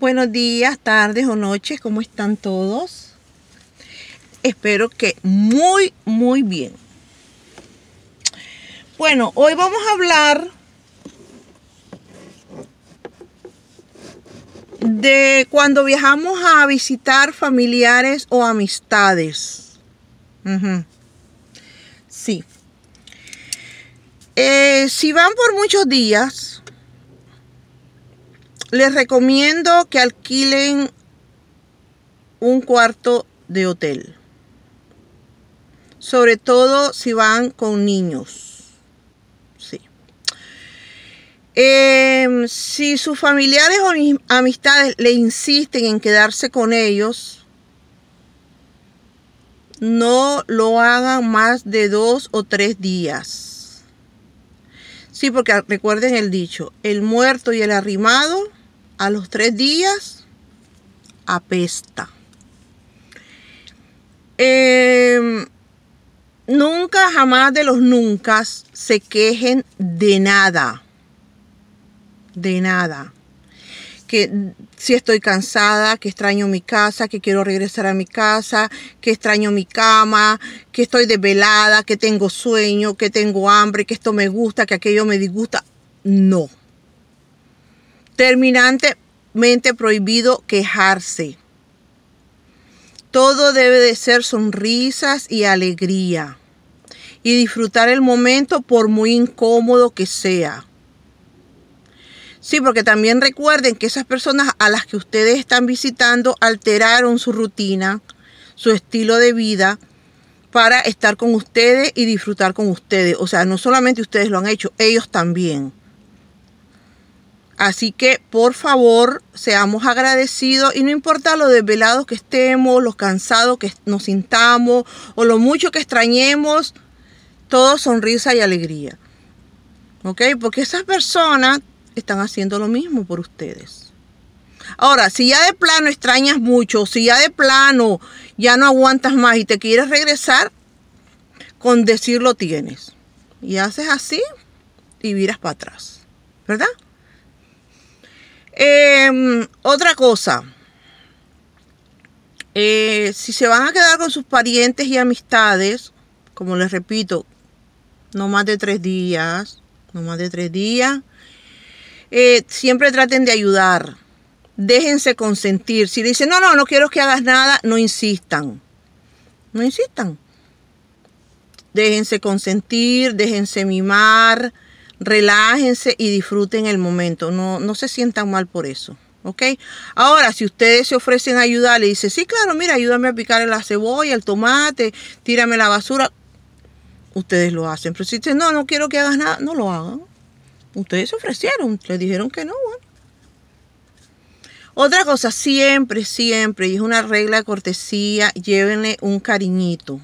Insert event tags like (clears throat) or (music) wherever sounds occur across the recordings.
Buenos días, tardes o noches, ¿cómo están todos? Espero que muy, muy bien. Bueno, hoy vamos a hablar de cuando viajamos a visitar familiares o amistades. Sí. Eh, si van por muchos días, les recomiendo que alquilen un cuarto de hotel. Sobre todo si van con niños. Sí. Em, si sus familiares o amistades le insisten en quedarse con ellos, no lo hagan más de dos o tres días. Sí, porque recuerden el dicho, el muerto y el arrimado a los tres días apesta. Em, nunca, jamás de los nunca se quejen de nada. De nada. Que si estoy cansada, que extraño mi casa, que quiero regresar a mi casa, que extraño mi cama, que estoy desvelada, que tengo sueño, que tengo hambre, que esto me gusta, que aquello me disgusta. No. Terminantemente prohibido quejarse. Todo debe de ser sonrisas y alegría y disfrutar el momento por muy incómodo que sea. Sí, porque también recuerden que esas personas a las que ustedes están visitando alteraron su rutina, su estilo de vida para estar con ustedes y disfrutar con ustedes. O sea, no solamente ustedes lo han hecho, ellos también. Así que por favor seamos agradecidos y no importa lo desvelados que estemos, lo cansados que nos sintamos o lo mucho que extrañemos, todo sonrisa y alegría. ¿Ok? Porque esas personas están haciendo lo mismo por ustedes. Ahora, si ya de plano extrañas mucho, si ya de plano ya no aguantas más y te quieres regresar, con decirlo tienes. Y haces así y miras para atrás. ¿Verdad? Eh, otra cosa. Eh, si se van a quedar con sus parientes y amistades, como les repito, no más de tres días, no más de tres días, eh, siempre traten de ayudar, déjense consentir. Si dicen, no, no, no quiero que hagas nada, no insistan, no insistan. Déjense consentir, déjense mimar, relájense y disfruten el momento. No, no se sientan mal por eso. ¿Ok? Ahora, si ustedes se ofrecen a ayudar, le dicen, sí, claro, mira, ayúdame a picar la cebolla, el tomate, tírame la basura. Ustedes lo hacen. Pero si dicen, no, no quiero que hagas nada, no lo hagan. Ustedes se ofrecieron, le dijeron que no, Otra cosa, siempre, siempre, y es una regla de cortesía, llévenle un cariñito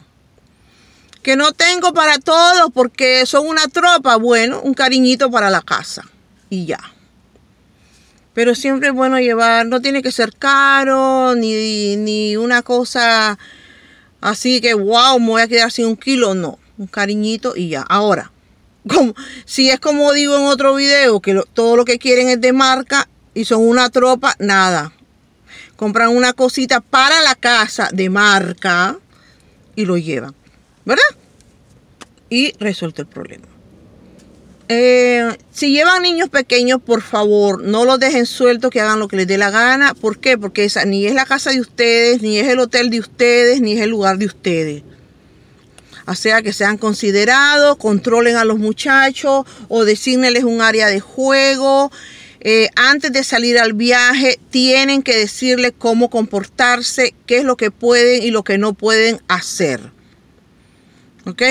que no tengo para todos porque son una tropa, bueno, un cariñito para la casa y ya. Pero siempre es bueno llevar, no tiene que ser caro, ni, ni una cosa así que, wow, me voy a quedar sin un kilo, no, un cariñito y ya. Ahora, (laughs) si es como digo en otro video, que todo lo que quieren es de marca y son una tropa, nada. Compran una cosita para la casa de marca y lo llevan. ¿Verdad? Y resuelto el problema. Eh, si llevan niños pequeños, por favor, no los dejen sueltos, que hagan lo que les dé la gana. ¿Por qué? Porque esa ni es la casa de ustedes, ni es el hotel de ustedes, ni es el lugar de ustedes. O sea, que sean considerados, controlen a los muchachos o designenles un área de juego. Eh, antes de salir al viaje, tienen que decirles cómo comportarse, qué es lo que pueden y lo que no pueden hacer. ¿ok?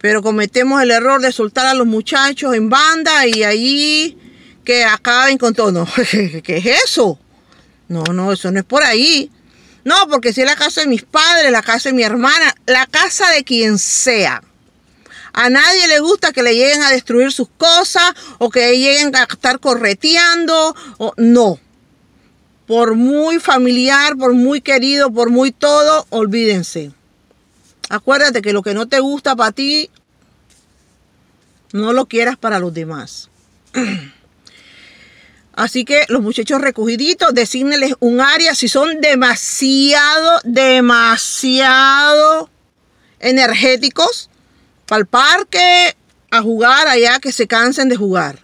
Pero cometemos el error de soltar a los muchachos en banda y ahí que acaben con todo. No, (laughs) ¿qué es eso? No, no, eso no es por ahí. No, porque si es la casa de mis padres, la casa de mi hermana, la casa de quien sea. A nadie le gusta que le lleguen a destruir sus cosas o que lleguen a estar correteando. O, no. Por muy familiar, por muy querido, por muy todo, olvídense. Acuérdate que lo que no te gusta para ti, no lo quieras para los demás. (clears throat) Así que los muchachos recogiditos, desígneles un área. Si son demasiado, demasiado energéticos, para el parque, a jugar allá, que se cansen de jugar.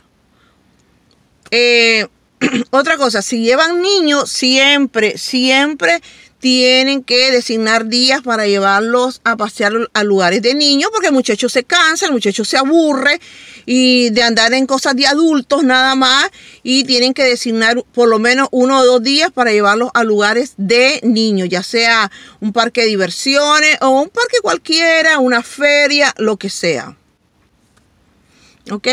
Eh, (clears throat) otra cosa, si llevan niños, siempre, siempre tienen que designar días para llevarlos a pasear a lugares de niños, porque el muchacho se cansa, el muchacho se aburre y de andar en cosas de adultos nada más, y tienen que designar por lo menos uno o dos días para llevarlos a lugares de niños, ya sea un parque de diversiones o un parque cualquiera, una feria, lo que sea. ¿Ok?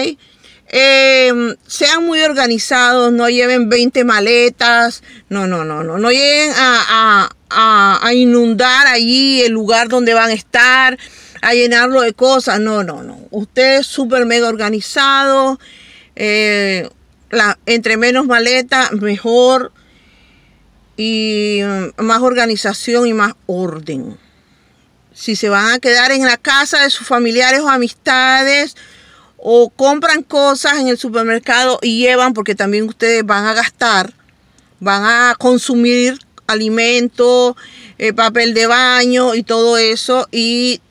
Em, sean muy organizados, no lleven 20 maletas, no, no, no, no, no lleguen a a, inundar allí el lugar donde van a estar, a llenarlo de cosas. No, no, no. Usted es súper mega organizado. Eh, entre menos maleta, mejor. Y mm, más organización y más orden. Si se van a quedar en la casa de sus familiares o amistades, o compran cosas en el supermercado y llevan, porque también ustedes van a gastar, van a consumir alimento, eh, papel de baño y todo eso. Y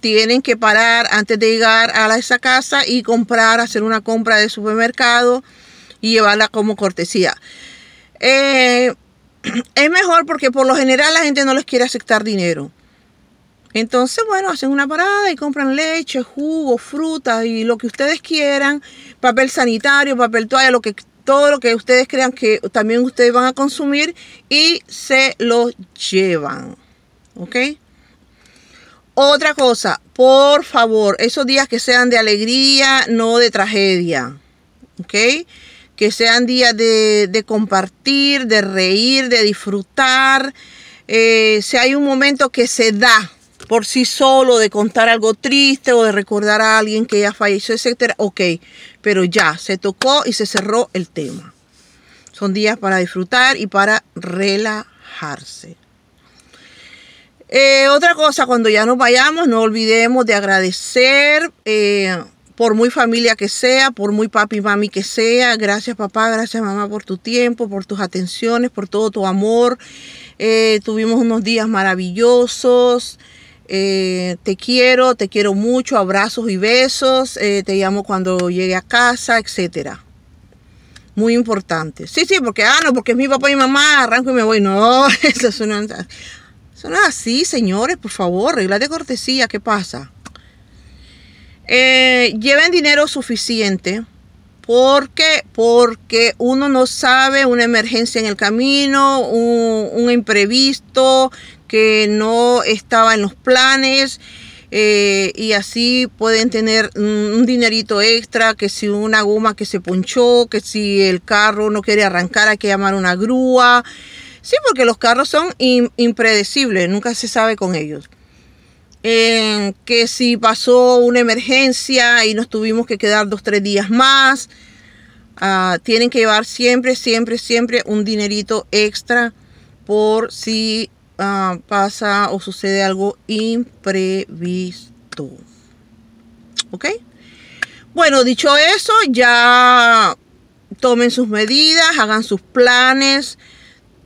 tienen que parar antes de llegar a esa casa y comprar, hacer una compra de supermercado y llevarla como cortesía. Eh, (clears throat) es mejor porque por lo general la gente no les quiere aceptar dinero. Entonces, bueno, hacen una parada y compran leche, jugo, frutas y lo que ustedes quieran, papel sanitario, papel toalla, lo que todo lo que ustedes crean que también ustedes van a consumir y se lo llevan. ¿Ok? Otra cosa, por favor, esos días que sean de alegría, no de tragedia. ¿Ok? Que sean días de, compartir, de reír, de disfrutar. Eh, si hay un momento que se da, por sí solo, de contar algo triste o de recordar a alguien que ya falleció, etcétera, ok, pero ya se tocó y se cerró el tema. Son días para disfrutar y para relajarse. Eh, otra cosa, cuando ya nos vayamos, no olvidemos de agradecer, eh, por muy familia que sea, por muy papi y mami que sea, gracias papá, gracias mamá por tu tiempo, por tus atenciones, por todo tu amor. Eh, tuvimos unos días maravillosos. Eh, te quiero, te quiero mucho, abrazos y besos, eh, te llamo cuando llegue a casa, etcétera. Muy importante. Sí, sí, porque, ah, no, porque es mi papá y mi mamá, arranco y me voy. No, (laughs) eso suena, así, señores, por favor, reglas de cortesía, ¿qué pasa? Eh, lleven dinero suficiente porque Porque uno no sabe una emergencia en el camino, un, imprevisto que no estaba en los planes. Eh, y así pueden tener un dinerito extra, que si una goma que se ponchó, que si el carro no quiere arrancar hay que llamar una grúa. Sí, porque los carros son impredecibles, nunca se sabe con ellos que si pasó una emergencia y nos tuvimos que quedar dos, tres días más, ah, tienen que llevar siempre, siempre, siempre un dinerito extra por si ah, pasa o sucede algo imprevisto. ¿Ok? Bueno, dicho eso, ya tomen sus medidas, hagan sus planes,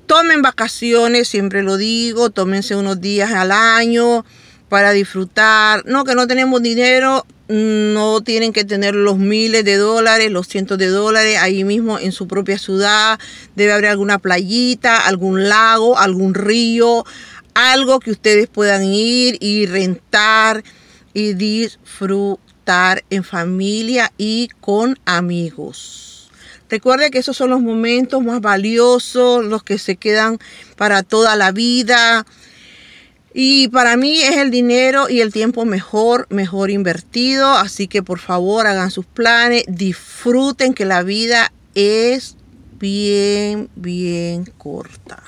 tomen vacaciones, siempre lo digo, tómense unos días al año, para disfrutar. No, que no tenemos dinero, no tienen que tener los miles de dólares, los cientos de dólares ahí mismo en su propia ciudad. Debe haber alguna playita, algún lago, algún río, algo que ustedes puedan ir y rentar y disfrutar en familia y con amigos. Recuerde que esos son los momentos más valiosos, los que se quedan para toda la vida. Y para mí es el dinero y el tiempo mejor, mejor invertido. Así que por favor hagan sus planes, disfruten que la vida es bien, bien corta.